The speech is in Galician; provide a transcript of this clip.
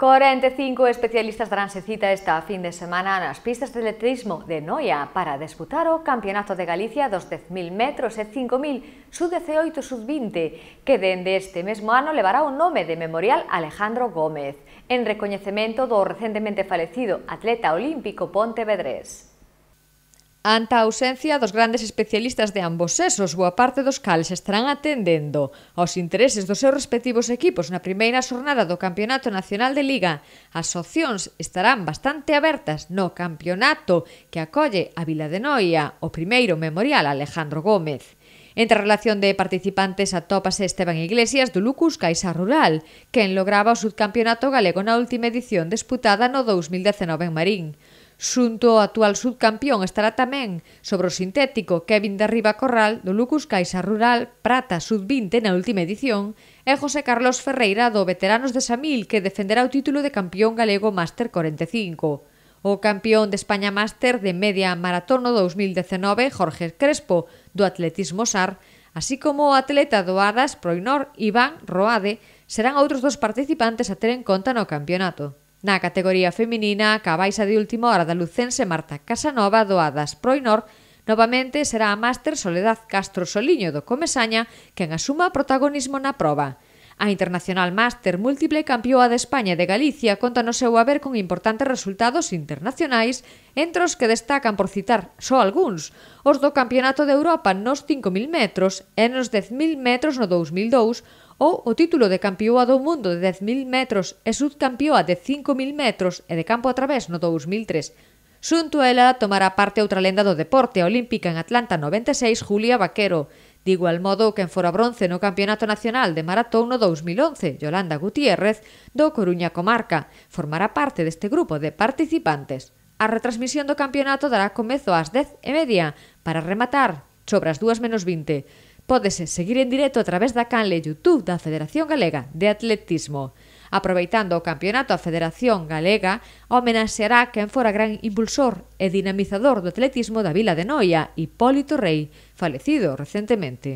45 especialistas se cita esta fin de semana en las pistas de atletismo de Noia para disputar o Campeonato de Galicia dos metros e 5.000 sub-18 sub-20, que desde este mismo año levará un nombre de Memorial Alejandro Gómez, en reconocimiento do recientemente fallecido atleta olímpico Pontevedrés. Ante a ausencia dos grandes especialistas de ambos sexos, boa parte dos cales estarán atendendo aos intereses dos seus respectivos equipos na primeira xornada do Campeonato Nacional de Liga. As opcións estarán bastante abertas no campeonato que acolle a Vila de Noia, o primeiro memorial Alejandro Gómez. Entre a relación de participantes atópase Esteban Iglesias do Lucus Caixa Rural, quen lograba o subcampeonato galego na última edición disputada no 2019 en Marín. Xunto ao actual subcampeón estará tamén sobre o sintético Kevin da Riva Corral do Lucas Caixa Rural Prata Sub-20 na última edición e José Carlos Ferreira do Veteranos de Samil que defenderá o título de campeón galego Máster 45. O campeón de España Máster de media maratono 2019 Jorge Crespo do Atletismo SAR así como o atleta do ADAS Proinor Iván Roade serán outros dos participantes a ter en conta no campeonato. Na categoría feminina, a cabaixa de última hora da lucense Marta Casanova doadas Proinor, novamente será a máster Soledad Castro Soliño do Comesaña quen asuma protagonismo na proba. A Internacional Máster Múltiple campioa de España e de Galicia conta no seu haber con importantes resultados internacionais, entre os que destacan, por citar só algúns, os do Campeonato de Europa nos 5.000 metros e nos 10.000 metros no 2002, ou o título de campeoa do mundo de 10.000 metros e subcampeoa de 5.000 metros e de campo a través no 2003. Xunto a ela tomará parte outra lenda do deporte olímpica en Atlanta 96, Julia Vaquero, De igual modo, quen fora bronce no Campeonato Nacional de Maratón no 2011, Yolanda Gutiérrez, do Coruña Comarca, formará parte deste grupo de participantes. A retransmisión do campeonato dará comezo ás 10 e media para rematar sobre as 2 menos 20. Pódese seguir en directo a través da canle YouTube da Federación Galega de Atletismo. Aproveitando o campeonato, a Federación Galega homenaxeará quen fora gran impulsor e dinamizador do atletismo da Vila de Noia, Hipólito Rei, falecido recentemente.